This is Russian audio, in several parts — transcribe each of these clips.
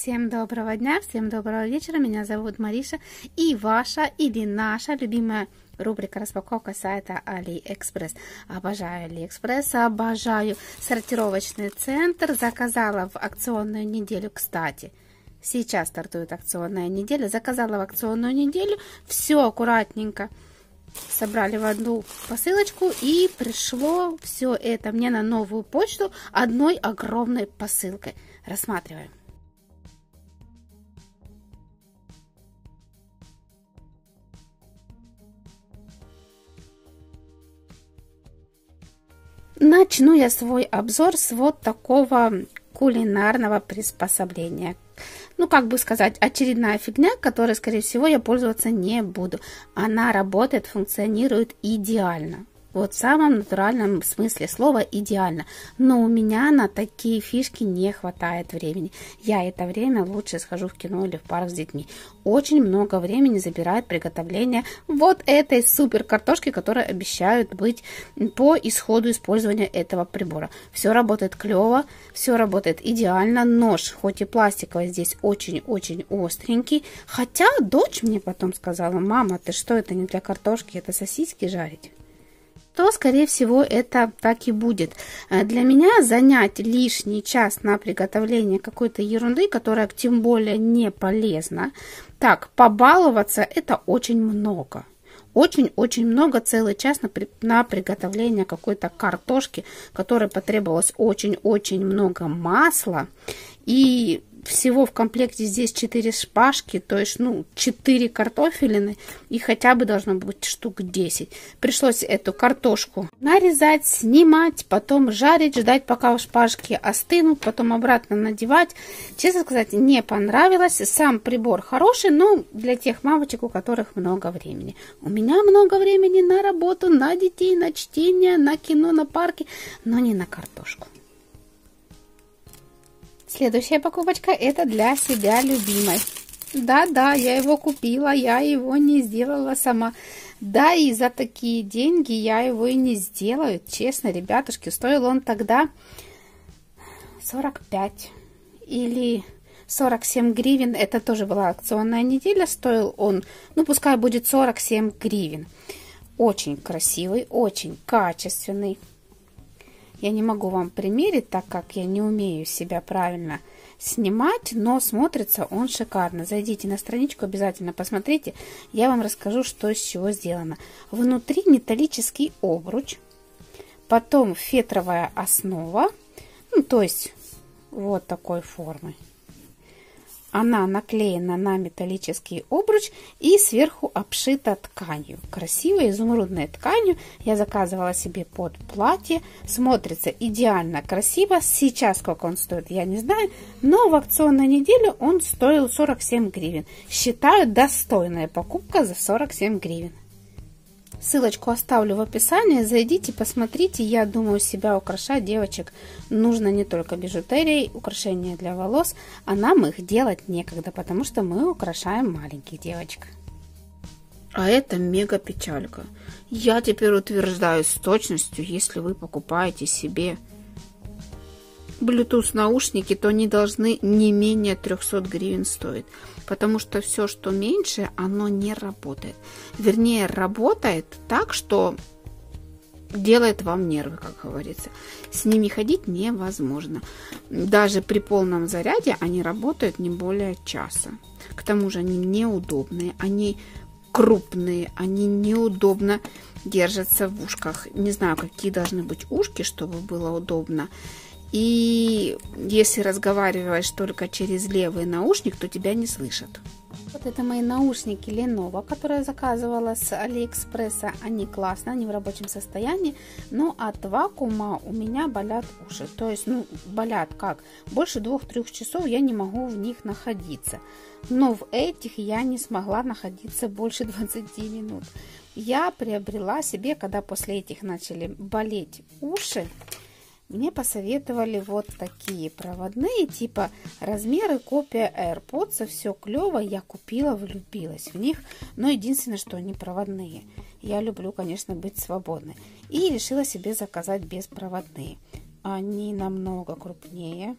Всем доброго дня, всем доброго вечера. Меня зовут Мариша и ваша или наша любимая рубрика распаковка сайта AliExpress. Обожаю AliExpress, обожаю сортировочный центр. Заказала в акционную неделю, кстати. Сейчас стартует акционная неделя. Заказала в акционную неделю. Все аккуратненько собрали в одну посылочку и пришло все это мне на новую почту одной огромной посылкой. Рассматриваем. Начну я свой обзор с вот такого кулинарного приспособления. Ну, как бы сказать, очередная фигня, которой, скорее всего, я пользоваться не буду. Она работает, функционирует идеально вот в самом натуральном смысле слова идеально. Но у меня на такие фишки не хватает времени. Я это время лучше схожу в кино или в парк с детьми. Очень много времени забирает приготовление вот этой супер картошки, которая обещают быть по исходу использования этого прибора. Все работает клево, все работает идеально. Нож, хоть и пластиковый, здесь очень-очень остренький. Хотя дочь мне потом сказала, мама, ты что, это не для картошки, это сосиски жарить то, скорее всего, это так и будет. Э, для меня занять лишний час на приготовление какой-то ерунды, которая тем более не полезна, так, побаловаться это очень много очень-очень много, целый час на, при, на приготовление какой-то картошки, которой потребовалось очень-очень много масла. И всего в комплекте здесь 4 шпажки, то есть, ну, 4 картофелины, и хотя бы должно быть штук 10. Пришлось эту картошку нарезать, снимать, потом жарить, ждать, пока шпажки остынут, потом обратно надевать. Честно сказать, не понравилось. Сам прибор хороший, но для тех мамочек, у которых много времени. У меня много времени на работу, на детей, на чтение, на кино, на парки, но не на картошку. Следующая покупочка это для себя любимой. Да-да, я его купила, я его не сделала сама. Да, и за такие деньги я его и не сделаю. Честно, ребятушки, стоил он тогда 45 или 47 гривен. Это тоже была акционная неделя. Стоил он, ну пускай будет 47 гривен. Очень красивый, очень качественный. Я не могу вам примерить, так как я не умею себя правильно снимать, но смотрится он шикарно. Зайдите на страничку, обязательно посмотрите, я вам расскажу, что из чего сделано. Внутри металлический обруч, потом фетровая основа, ну, то есть вот такой формы. Она наклеена на металлический обруч и сверху обшита тканью. Красивой изумрудной тканью. Я заказывала себе под платье. Смотрится идеально красиво. Сейчас сколько он стоит, я не знаю. Но в акционную неделю он стоил 47 гривен. Считаю, достойная покупка за 47 гривен. Ссылочку оставлю в описании, зайдите, посмотрите. Я думаю, себя украшать девочек нужно не только бижутерией, украшения для волос, а нам их делать некогда, потому что мы украшаем маленьких девочек. А это мега печалька. Я теперь утверждаю с точностью, если вы покупаете себе Bluetooth наушники, то они должны не менее 300 гривен стоить, потому что все, что меньше, оно не работает. Вернее, работает так, что делает вам нервы, как говорится. С ними ходить невозможно. Даже при полном заряде они работают не более часа. К тому же они неудобные, они крупные, они неудобно держатся в ушках. Не знаю, какие должны быть ушки, чтобы было удобно. И если разговариваешь только через левый наушник, то тебя не слышат. Вот это мои наушники Lenovo, которые я заказывала с Алиэкспресса. Они классные, они в рабочем состоянии, но от вакуума у меня болят уши. То есть, ну, болят как? Больше двух-трех часов я не могу в них находиться. Но в этих я не смогла находиться больше 20 минут. Я приобрела себе, когда после этих начали болеть уши, мне посоветовали вот такие проводные, типа размеры копия AirPods, все клево, я купила, влюбилась в них, но единственное, что они проводные. Я люблю, конечно, быть свободной. И решила себе заказать беспроводные. Они намного крупнее,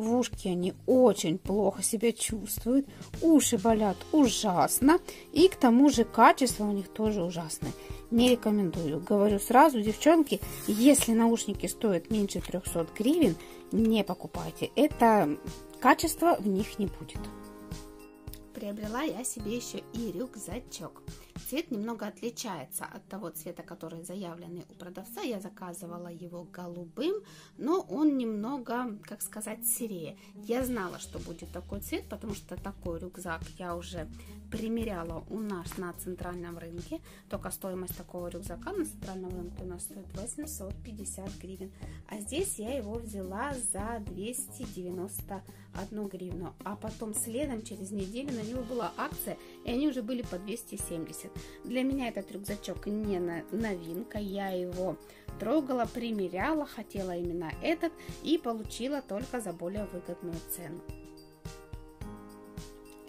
в ушке они очень плохо себя чувствуют, уши болят ужасно, и к тому же качество у них тоже ужасное. Не рекомендую. Говорю сразу, девчонки, если наушники стоят меньше 300 гривен, не покупайте. Это качество в них не будет. Приобрела я себе еще и рюкзачок цвет немного отличается от того цвета, который заявленный у продавца. Я заказывала его голубым, но он немного, как сказать, серее. Я знала, что будет такой цвет, потому что такой рюкзак я уже примеряла у нас на центральном рынке. Только стоимость такого рюкзака на центральном рынке у нас стоит 850 гривен. А здесь я его взяла за 291 гривну. А потом следом через неделю на него была акция, и они уже были по 270. Для меня этот рюкзачок не новинка. Я его трогала, примеряла, хотела именно этот и получила только за более выгодную цену.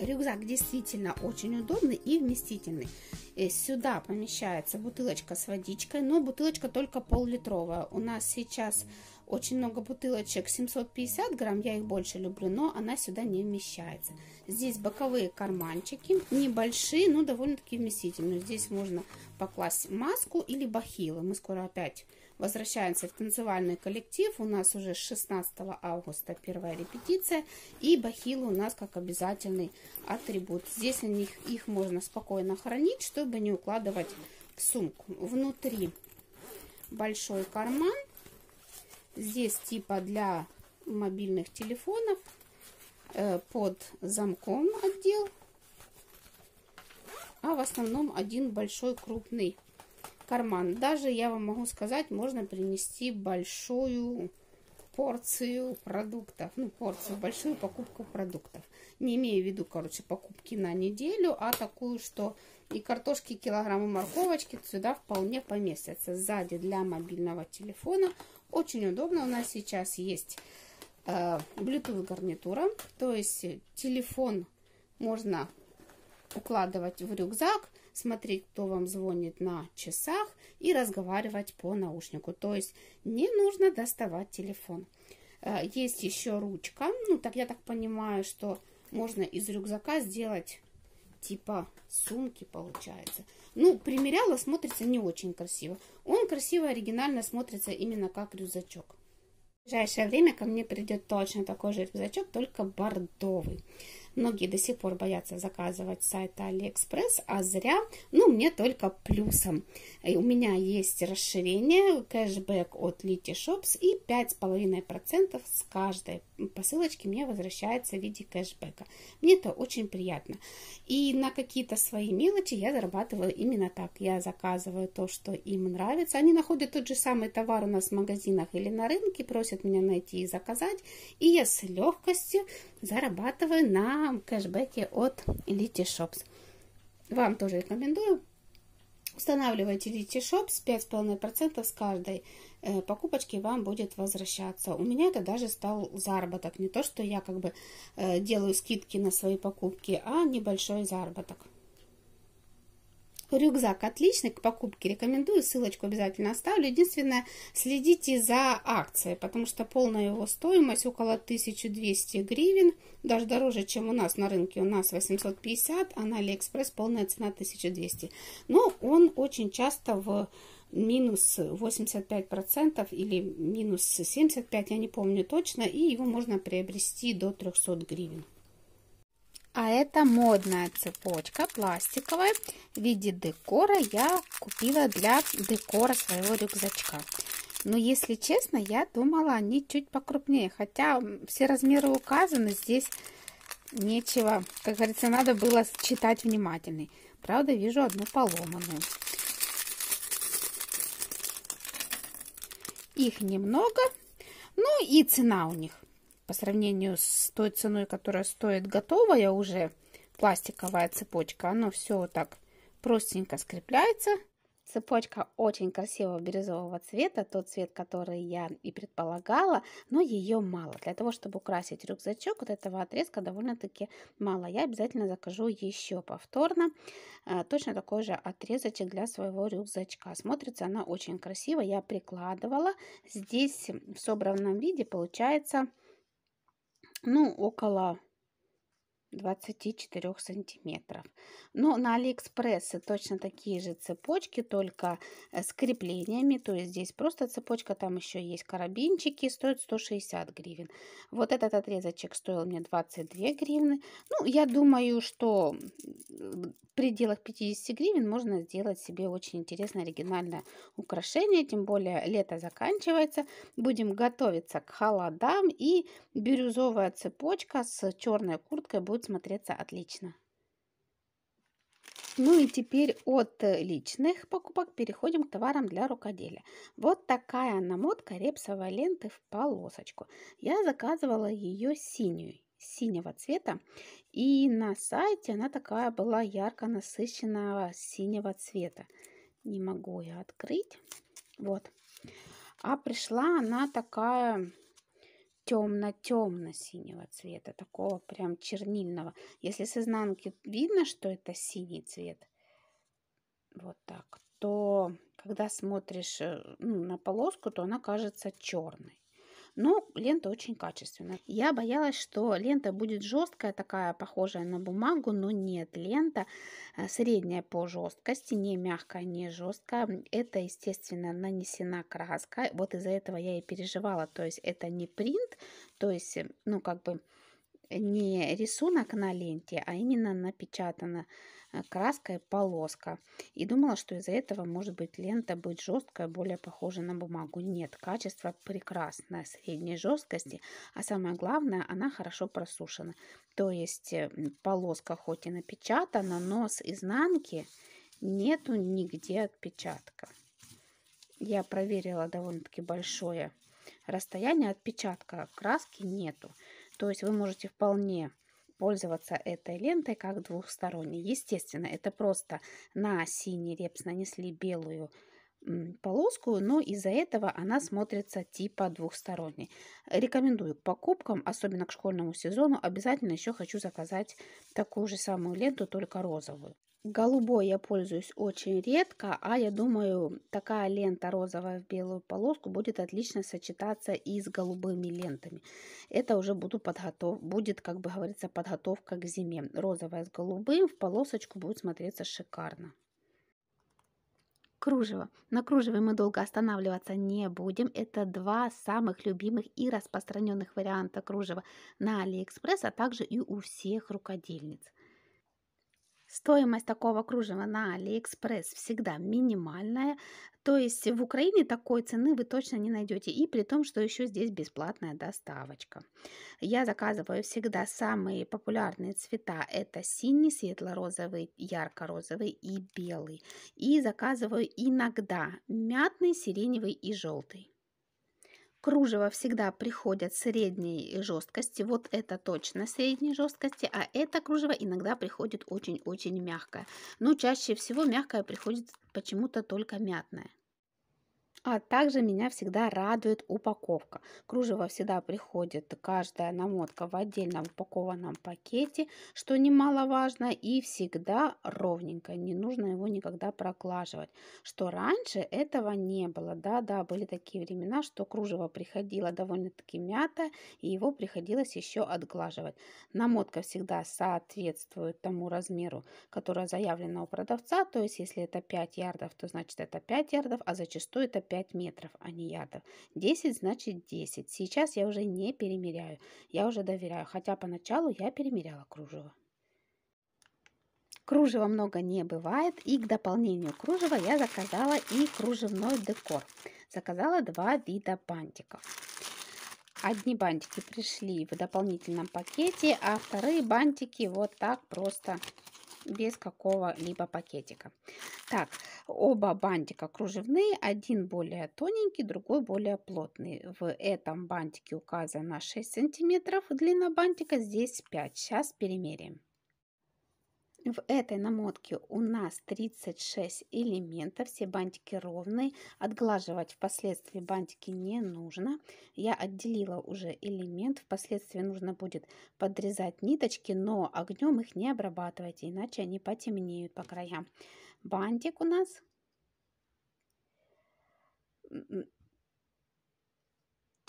Рюкзак действительно очень удобный и вместительный. Э, сюда помещается бутылочка с водичкой, но бутылочка только пол-литровая. У нас сейчас очень много бутылочек 750 грамм, я их больше люблю, но она сюда не вмещается. Здесь боковые карманчики, небольшие, но довольно-таки вместительные. Здесь можно покласть маску или бахилы. Мы скоро опять возвращаемся в танцевальный коллектив. У нас уже 16 августа первая репетиция. И бахилы у нас как обязательный атрибут. Здесь у них, их можно спокойно хранить, чтобы не укладывать в сумку. Внутри большой карман. Здесь типа для мобильных телефонов э, под замком отдел, а в основном один большой крупный карман. Даже, я вам могу сказать, можно принести большую порцию продуктов. Ну, порцию, большую покупку продуктов. Не имею в виду, короче, покупки на неделю, а такую, что и картошки, килограммы морковочки сюда вполне поместятся. Сзади для мобильного телефона. Очень удобно. У нас сейчас есть э, Bluetooth гарнитура. То есть телефон можно укладывать в рюкзак смотреть, кто вам звонит на часах и разговаривать по наушнику. То есть не нужно доставать телефон. Э, есть еще ручка. Ну, так я так понимаю, что можно из рюкзака сделать типа сумки получается. Ну, примеряла, смотрится не очень красиво. Он красиво, оригинально смотрится именно как рюкзачок. В ближайшее время ко мне придет точно такой же рюкзачок, только бордовый. Многие до сих пор боятся заказывать с сайта AliExpress, а зря, ну, мне только плюсом. И у меня есть расширение, кэшбэк от Liti и 5,5% с каждой посылочки мне возвращается в виде кэшбэка. Мне это очень приятно. И на какие-то свои мелочи я зарабатываю именно так. Я заказываю то, что им нравится. Они находят тот же самый товар у нас в магазинах или на рынке, просят меня найти и заказать. И я с легкостью зарабатываю на кэшбэке от Elite Shops. Вам тоже рекомендую. Устанавливайте Elite Shops 5,5% с каждой э, покупочки вам будет возвращаться. У меня это даже стал заработок. Не то, что я как бы э, делаю скидки на свои покупки, а небольшой заработок. Рюкзак отличный, к покупке рекомендую, ссылочку обязательно оставлю. Единственное, следите за акцией, потому что полная его стоимость около 1200 гривен, даже дороже, чем у нас на рынке, у нас 850, а на Алиэкспресс полная цена 1200. Но он очень часто в минус 85% или минус 75%, я не помню точно, и его можно приобрести до 300 гривен. А это модная цепочка пластиковая в виде декора. Я купила для декора своего рюкзачка. Но если честно, я думала они чуть покрупнее. Хотя все размеры указаны, здесь нечего. Как говорится, надо было читать внимательный. Правда, вижу одну поломанную. Их немного. Ну и цена у них по сравнению с той ценой, которая стоит готовая уже пластиковая цепочка. Оно все так простенько скрепляется. Цепочка очень красивого бирюзового цвета, тот цвет, который я и предполагала, но ее мало. Для того, чтобы украсить рюкзачок, вот этого отрезка довольно-таки мало. Я обязательно закажу еще повторно э, точно такой же отрезочек для своего рюкзачка. Смотрится она очень красиво, я прикладывала. Здесь в собранном виде получается ну, около 24 сантиметров. Но на Алиэкспрессе точно такие же цепочки, только э, с креплениями. То есть здесь просто цепочка, там еще есть карабинчики, стоит 160 гривен. Вот этот отрезочек стоил мне 22 гривны. Ну, я думаю, что в пределах 50 гривен можно сделать себе очень интересное оригинальное украшение. Тем более лето заканчивается. Будем готовиться к холодам. И бирюзовая цепочка с черной курткой будет будут смотреться отлично. Ну и теперь от личных покупок переходим к товарам для рукоделия. Вот такая намотка репсовой ленты в полосочку. Я заказывала ее синюю, синего цвета. И на сайте она такая была ярко насыщенного синего цвета. Не могу ее открыть. Вот. А пришла она такая темно-темно-синего цвета, такого прям чернильного. Если с изнанки видно, что это синий цвет, вот так, то когда смотришь э, ну, на полоску, то она кажется черной но лента очень качественная. Я боялась, что лента будет жесткая, такая похожая на бумагу, но нет, лента э, средняя по жесткости, не мягкая, не жесткая. Это, естественно, нанесена краска, вот из-за этого я и переживала, то есть это не принт, то есть, э, ну, как бы э, не рисунок на ленте, а именно напечатано Э, краска и полоска. И думала, что из-за этого, может быть, лента будет жесткая, более похожа на бумагу. Нет, качество прекрасное, средней жесткости, а самое главное, она хорошо просушена. То есть э, полоска хоть и напечатана, но с изнанки нету нигде отпечатка. Я проверила довольно-таки большое расстояние отпечатка краски нету. То есть вы можете вполне пользоваться этой лентой как двухсторонней. Естественно, это просто на синий репс нанесли белую полоску, но из-за этого она смотрится типа двухсторонней. Рекомендую к покупкам, особенно к школьному сезону. Обязательно еще хочу заказать такую же самую ленту, только розовую. Голубой я пользуюсь очень редко, а я думаю, такая лента розовая в белую полоску будет отлично сочетаться и с голубыми лентами. Это уже буду подготов... будет, как бы говорится, подготовка к зиме. Розовая с голубым в полосочку будет смотреться шикарно. Кружево. На кружеве мы долго останавливаться не будем. Это два самых любимых и распространенных варианта кружева на Алиэкспресс, а также и у всех рукодельниц. Стоимость такого кружева на Алиэкспресс всегда минимальная. То есть в Украине такой цены вы точно не найдете. И при том, что еще здесь бесплатная доставочка. Я заказываю всегда самые популярные цвета. Это синий, светло-розовый, ярко-розовый и белый. И заказываю иногда мятный, сиреневый и желтый. Кружева всегда приходят средней жесткости. Вот это точно средней жесткости, а это кружево иногда приходит очень-очень мягкое. Но ну, чаще всего мягкое приходит почему-то только мятное. А также меня всегда радует упаковка. Кружево всегда приходит, каждая намотка в отдельно упакованном пакете, что немаловажно, и всегда ровненько, не нужно его никогда проглаживать. Что раньше этого не было, да-да, были такие времена, что кружево приходило довольно-таки мято, и его приходилось еще отглаживать. Намотка всегда соответствует тому размеру, которое заявлено у продавца, то есть если это 5 ярдов, то значит это 5 ярдов, а зачастую это 5 метров, а не ярдов. 10 значит 10. Сейчас я уже не перемеряю, я уже доверяю, хотя поначалу я перемеряла кружево. Кружева много не бывает, и к дополнению кружева я заказала и кружевной декор. Заказала два вида бантиков. Одни бантики пришли в дополнительном пакете, а вторые бантики вот так просто без какого-либо пакетика. Так, оба бантика кружевные, один более тоненький, другой более плотный. В этом бантике указано 6 сантиметров, длина бантика здесь 5. Сейчас перемерим. В этой намотке у нас 36 элементов, все бантики ровные, отглаживать впоследствии бантики не нужно. Я отделила уже элемент, впоследствии нужно будет подрезать ниточки, но огнем их не обрабатывайте, иначе они потемнеют по краям. Бантик у нас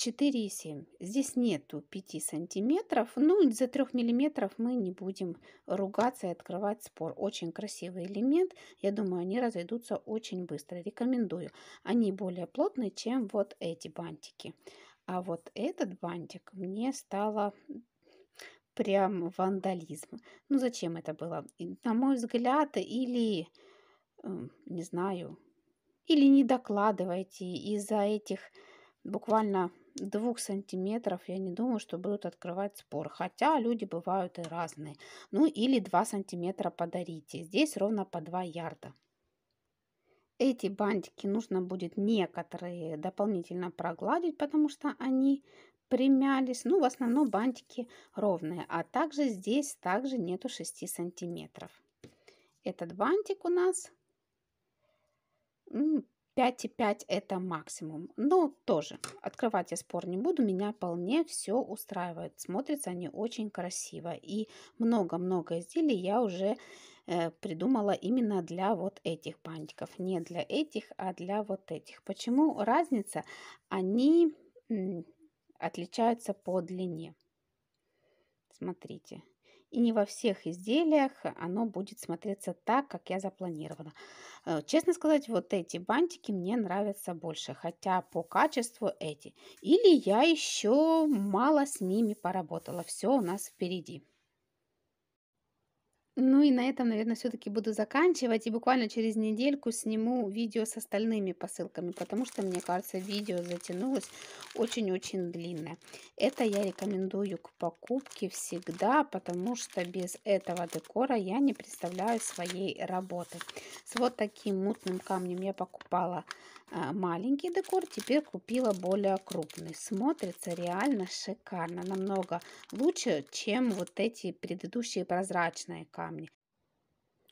4,7. Здесь нету 5 сантиметров. Ну, за 3 миллиметров мы не будем ругаться и открывать спор. Очень красивый элемент. Я думаю, они разойдутся очень быстро. Рекомендую. Они более плотные, чем вот эти бантики. А вот этот бантик мне стало прям вандализм. Ну, зачем это было? На мой взгляд, или, эм, не знаю, или не докладывайте из-за этих буквально двух сантиметров, я не думаю, что будут открывать спор. Хотя люди бывают и разные. Ну или 2 сантиметра подарите. Здесь ровно по 2 ярда. Эти бантики нужно будет некоторые дополнительно прогладить, потому что они примялись. Ну, в основном бантики ровные. А также здесь также нету 6 сантиметров. Этот бантик у нас 5,5 это максимум. Но тоже открывать я спор не буду. Меня вполне все устраивает. Смотрятся они очень красиво. И много-много изделий я уже э, придумала именно для вот этих бантиков. Не для этих, а для вот этих. Почему разница? Они отличаются по длине. Смотрите и не во всех изделиях оно будет смотреться так, как я запланировала. Э, честно сказать, вот эти бантики мне нравятся больше, хотя по качеству эти. Или я еще мало с ними поработала, все у нас впереди. Ну и на этом, наверное, все-таки буду заканчивать. И буквально через недельку сниму видео с остальными посылками, потому что, мне кажется, видео затянулось очень-очень длинное. Это я рекомендую к покупке всегда, потому что без этого декора я не представляю своей работы. С вот таким мутным камнем я покупала а, маленький декор, теперь купила более крупный. Смотрится реально шикарно, намного лучше, чем вот эти предыдущие прозрачные камни камни.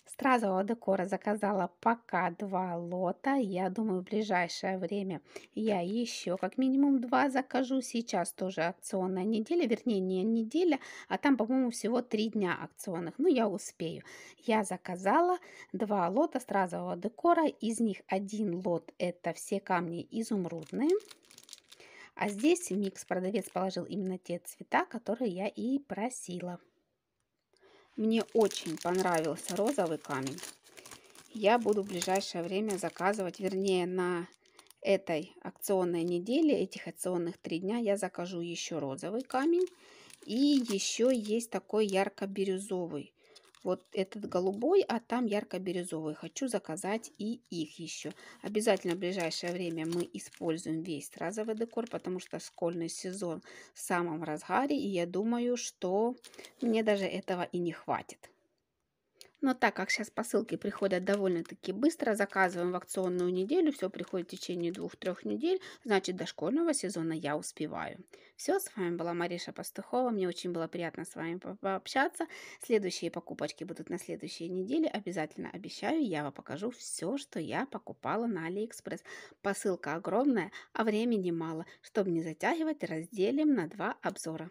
Стразового декора заказала пока два лота. Я думаю, в ближайшее время я еще как минимум два закажу. Сейчас тоже акционная неделя, вернее не неделя, а там, по-моему, всего три дня акционных. Но ну, я успею. Я заказала два лота стразового декора. Из них один лот – это все камни изумрудные. А здесь микс продавец положил именно те цвета, которые я и просила. Мне очень понравился розовый камень. Я буду в ближайшее время заказывать, вернее, на этой акционной неделе, этих акционных три дня, я закажу еще розовый камень. И еще есть такой ярко-бирюзовый. Вот этот голубой, а там ярко-бирюзовый. Хочу заказать и их еще. Обязательно в ближайшее время мы используем весь разовый декор, потому что школьный сезон в самом разгаре. И я думаю, что мне даже этого и не хватит. Но так как сейчас посылки приходят довольно-таки быстро, заказываем в акционную неделю, все приходит в течение двух-трех недель, значит до школьного сезона я успеваю. Все, с вами была Мариша Пастухова, мне очень было приятно с вами по пообщаться. Следующие покупочки будут на следующей неделе, обязательно обещаю, я вам покажу все, что я покупала на Алиэкспресс. Посылка огромная, а времени мало. Чтобы не затягивать, разделим на два обзора.